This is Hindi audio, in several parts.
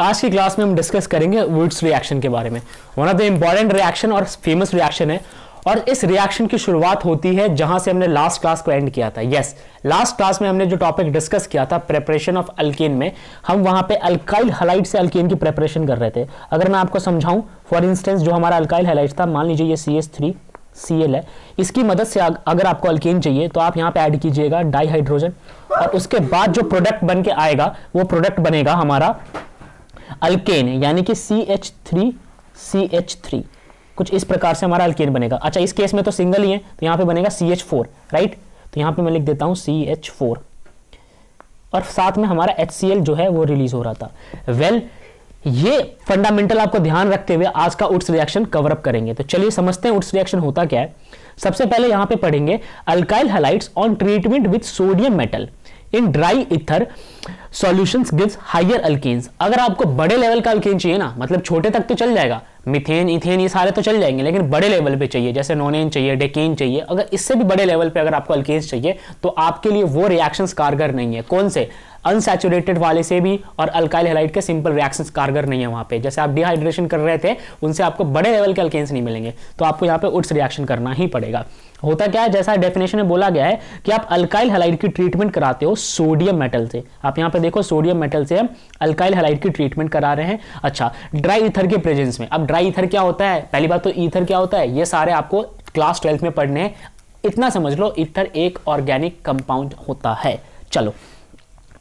आज की क्लास में हम डिस्कस करेंगे वुड्स रिएक्शन के बारे में one of the important reaction और फेमस रिएक्शन है और इस रिएक्शन की शुरुआत होती है जहां से हमने लास्ट क्लास को एंड किया था यस लास्ट क्लास में हमने जो टॉपिक डिस्कस किया था प्रेपरेशन ऑफ अल्केन में हम वहां पे अल्काइल हलाइट से अल्केन की प्रेपरेशन कर रहे थे अगर मैं आपको समझाऊं फॉर इंस्टेंस जो हमारा अल्काइल हेलाइट था मान लीजिए ये C S three C L है इसकी मदद से अगर आपको अल्केन चाहिए तो आप यहाँ पे ऐड कीजिएगा डाई हाइड्रोजन और उसके बाद जो प्रोडक्ट बन के आएगा वो प्रोडक्ट बनेगा हमारा अल्केन यानी कि C H three C H three कुछ इस प्रकार से हमारा अल्केन बनेगा अच्छा इस केस में तो सिंगल ही है तो यहाँ पे बनेगा सी एच फोर राइट तो यहाँ पे मैं लिख देता हूँ सी एच फोर और साथ में हमारा एच सी एल जो है वो रिलीज हो रहा था वेल well, ये फंडामेंटल आपको ध्यान रखते हुए आज का उड्स रिएक्शन कवरअप करेंगे तो चलिए समझते हैं उड्स रिएक्शन होता क्या है सबसे पहले यहां पे पढ़ेंगे alkyl halides on treatment with sodium metal in dry ether solutions gives higher alkanes अगर आपको बड़े लेवल का अल्केन चाहिए ना मतलब छोटे तक तो चल जाएगा मिथेन इथेन ये सारे तो चल जाएंगे लेकिन बड़े लेवल पे चाहिए जैसे नोनेन चाहिए डेकेन चाहिए अगर इससे भी बड़े लेवल पे अगर आपको अल्केन्स चाहिए तो आपके लिए वो रिएक्शंस कारगर नहीं है कौन से अनसेचुरेटेड वाले से भी और अल्काइल हेलाइट के सिंपल रिएक्शन कारगर नहीं है वहां पे जैसे आप डिहाइड्रेशन कर रहे थे उनसे आपको बड़े लेवल के अल्केन्स नहीं मिलेंगे तो आपको यहाँ पे उड्स रिएक्शन करना ही पड़ेगा होता क्या है जैसा डेफिनेशन में बोला गया है कि आप अल्काइल हेलाइड की ट्रीटमेंट कराते हो सोडियम मेटल से आप यहाँ पे देखो सोडियम मेटल से हम अल्काइल हेलाइट की ट्रीटमेंट करा रहे हैं अच्छा ड्राई ईथर के प्रेजेंस में अब ड्राई ईथर क्या होता है पहली बात तो ईथर क्या होता है ये सारे आपको क्लास ट्वेल्थ में पढ़ने हैं इतना समझ लो इथर एक ऑर्गेनिक कंपाउंड होता है चलो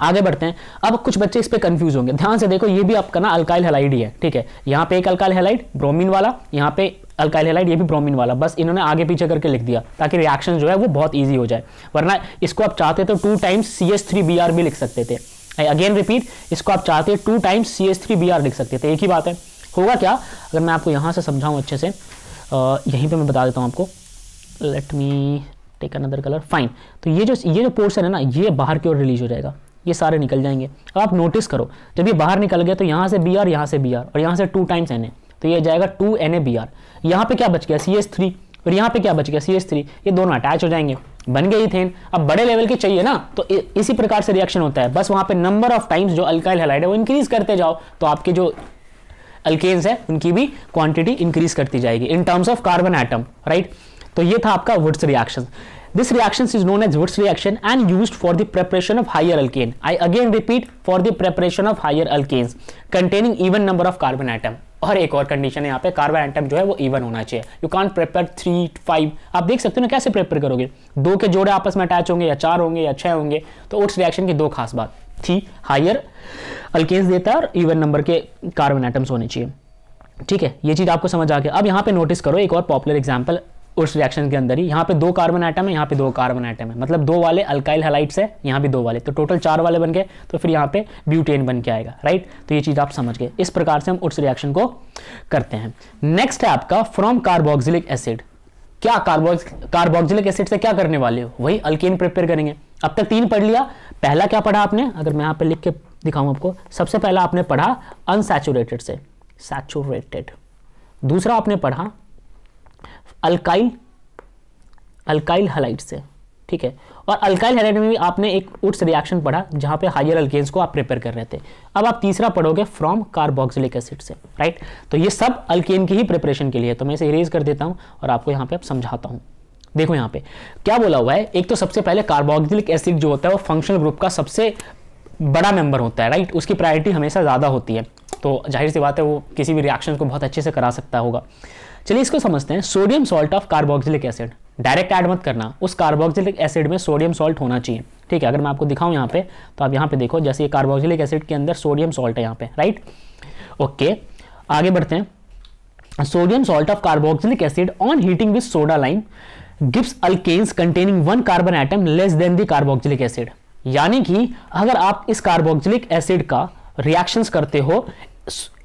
आगे बढ़ते हैं अब कुछ बच्चे इस पर कंफ्यूज होंगे ध्यान से देखो ये भी आपका ना अल्काइल हेलाइड ही है ठीक है यहाँ पे एक अल्काइल हेलाइड ब्रोमिन वाला यहाँ पे अल्काइल हेलाइड ये भी ब्रोमिन वाला बस इन्होंने आगे पीछे करके लिख दिया ताकि रिएक्शन जो है वो बहुत ईजी हो जाए वरना इसको आप चाहते तो two times C S three B R भी लिख सकते थे अगेन रिपीट इसको आप चाहते two times C S three B R लिख सकते थे एक ही बात है होगा क्या अगर मैं आपको यहाँ से समझाऊँ अच्छे से यहीं पर मैं बता देता हूँ आपको let me take another colour fine तो ये जो ये जो पोर्शन है ना ये बाहर की ओर रिलीज हो जाएगा ये सारे निकल जाएंगे अब आप नोटिस करो जब ये बाहर निकल गया तो यहाँ से बी आर यहाँ से बी आर और यहाँ से टू टाइम्स एन ए तो ये जाएगा two N A B R यहाँ पर क्या बच गया सी एस थ्री और यहाँ पे क्या बच गया सी एस थ्री ये दोनों अटैच हो जाएंगे बन गए इथेन अब बड़े लेवल के चाहिए ना तो इसी प्रकार से रिएक्शन होता है बस वहाँ पे नंबर ऑफ टाइम्स जो अल्काइल हेलाइड है वो इंक्रीज करते जाओ तो आपके जो अल्केन्स है उनकी भी क्वांटिटी इंक्रीज करती जाएगी in terms of carbon atom right तो ये था आपका Wurtz reaction This reaction is known as wurtz reaction and used for the preparation of higher alkane. I again repeat for the preparation of higher alkanes containing even number of carbon atom. और एक और कंडीशन है यहाँ पे कार्बन आइटम जो है वो इवन होना चाहिए you can't prepare three five आप देख सकते हो ना कैसे प्रेपेयर करोगे दो के जोड़े आपस में अटैच होंगे या चार होंगे या छह होंगे तो उस रिएक्शन की दो खास बात थी हायर अल्केन्स देता है और इवन नंबर के कार्बन आइटम्स होने चाहिए ठीक है ये चीज़ आपको समझ आ गया अब यहाँ पे नोटिस करो एक और पॉपुलर एग्जाम्पल उस रिएक्शन के अंदर ही यहाँ पे दो कार्बन आइटम है यहाँ पे दो कार्बन आइटम है मतलब दो वाले अल्काइल हेलाइट्स है यहाँ भी दो वाले तो टोटल चार वाले बन गए तो फिर यहाँ पे ब्यूटेन बन के आएगा राइट तो ये चीज़ आप समझ गए इस प्रकार से हम उस रिएक्शन को करते हैं नेक्स्ट है आपका फ्रॉम कार्बोक्सिलिक एसिड क्या कार्बोक्स कार्बोक्सिलिक एसिड से क्या करने वाले हो वही अल्केन प्रिपेयर करेंगे अब तक तीन पढ़ लिया पहला क्या पढ़ा आपने अगर मैं यहाँ पर लिख के दिखाऊँ आपको सबसे पहला आपने पढ़ा अनसेचुरेटेड से सैचुरेटेड दूसरा आपने पढ़ा अल्काइल अल्काइल हलाइट से ठीक है और अल्काइल हलाइट में भी आपने एक उड्स रिएक्शन पढ़ा जहां पे हायर अल्केन्स को आप प्रिपेयर कर रहे थे अब आप तीसरा पढ़ोगे फ्रॉम कार्बोक्सिलिक एसिड से राइट तो ये सब अल्केन की ही प्रिपरेशन के लिए तो मैं इसे इरेज कर देता हूँ और आपको यहाँ पे अब समझाता हूँ देखो यहाँ पे क्या बोला हुआ है एक तो सबसे पहले कार्बोक्सिलिक एसिड जो होता है वो फंक्शनल ग्रुप का सबसे बड़ा मेंबर होता है राइट उसकी प्रायोरिटी हमेशा ज़्यादा होती है तो जाहिर सी बात है वो किसी भी रिएक्शन को बहुत अच्छे से करा सकता होगा चलिए इसको समझते हैं sodium salt of carboxylic acid direct add मत करना उस कार्बोक्सिलिक एसिड में सोडियम सॉल्ट होना चाहिए ठीक है अगर मैं आपको दिखाऊं यहाँ पे तो आप यहाँ पे देखो जैसे ये कार्बोक्सिलिक एसिड के अंदर सोडियम सॉल्ट है यहाँ पे राइट ओके आगे बढ़ते हैं sodium salt of carboxylic acid on heating with soda lime gives alkanes containing one carbon atom less than the carboxylic acid यानी कि अगर आप इस कार्बोक्सिलिक एसिड का रिएक्शंस करते हो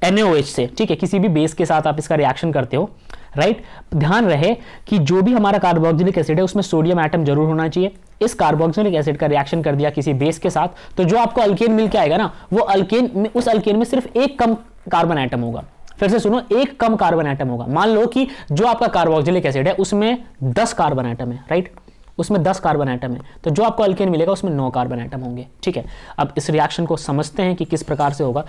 NaOH से ठीक है किसी भी बेस के साथ आप इसका रिएक्शन करते हो राइट ध्यान रहे कि जो भी हमारा कार्बोक्जिलिक एसिड है उसमें सोडियम आइटम जरूर होना चाहिए इस कार्बोक्सिलिक एसिड का रिएक्शन कर दिया किसी बेस के साथ तो जो आपको अल्केन मिल के आएगा ना वो अल्केन उस अल्केन में सिर्फ एक कम कार्बन आइटम होगा फिर से सुनो एक कम कार्बन आइटम होगा मान लो कि जो आपका कार्बोक्सिलिक एसिड है उसमें दस कार्बन आइटम है राइट उसमें दस कार्बन आइटम है तो जो आपको अल्केन मिलेगा उसमें नौ कार्बन आइटम होंगे ठीक है अब इस रिएक्शन को समझते हैं कि किस प्रकार से होगा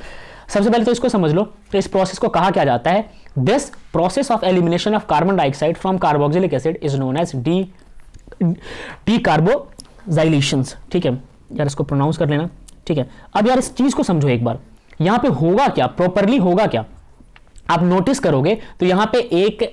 सबसे पहले तो इसको समझ लो तो इस प्रोसेस को कहा क्या जाता है this process of elimination of carbon dioxide from carboxylic acid is known as de decarboxylations ठीक है यार इसको प्रोनाउंस कर लेना ठीक है अब यार इस चीज़ को समझो एक बार यहां पर होगा क्या प्रॉपरली होगा क्या आप नोटिस करोगे तो यहां पर एक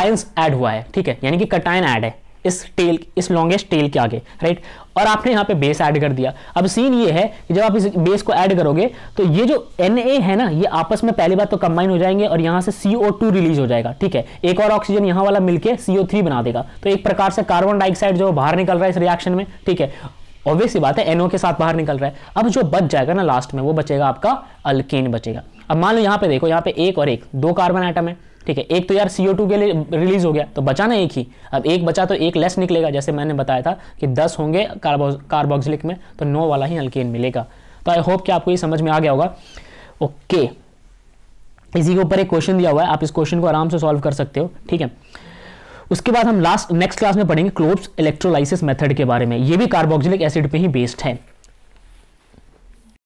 आयंस ऐड हुआ है ठीक है यानी कि कटायन ऐड है इस टेल इस लॉन्गेस्ट टेल के आगे राइट और आपने यहाँ पे बेस ऐड कर दिया अब सीन ये है कि जब आप इस बेस को ऐड करोगे तो ये जो एन है ना ये आपस में पहली बार तो कंबाइन हो जाएंगे और यहाँ से CO2 रिलीज हो जाएगा ठीक है एक और ऑक्सीजन यहाँ वाला मिलके CO3 बना देगा तो एक प्रकार से कार्बन डाइऑक्साइड जो बाहर निकल रहा है इस रिएक्शन में ठीक है ऑब्वियसली बात है एनओ के साथ बाहर निकल रहा है अब जो बच जाएगा ना लास्ट में वो बचेगा आपका अल्केन बचेगा अब मान लो यहाँ पे देखो यहाँ पे एक और एक दो कार्बन आइटम है ठीक है एक तो यार टू के लिए रिलीज हो गया तो बचा ना एक ही अब एक बचा तो एक लेस निकलेगा जैसे मैंने बताया था कि दस होंगे कार्बोक्सिलिक में तो नो वाला ही अल्केन मिलेगा तो आई होप कि आपको ये समझ में आ गया होगा ओके इसी के ऊपर एक क्वेश्चन दिया हुआ है आप इस क्वेश्चन को आराम से सॉल्व कर सकते हो ठीक है उसके बाद हम लास्ट नेक्स्ट क्लास में पढ़ेंगे क्लोब्स इलेक्ट्रोलाइसिस मेथड के बारे में ये भी कार्बोक्सिलिक एसिड पे ही बेस्ड है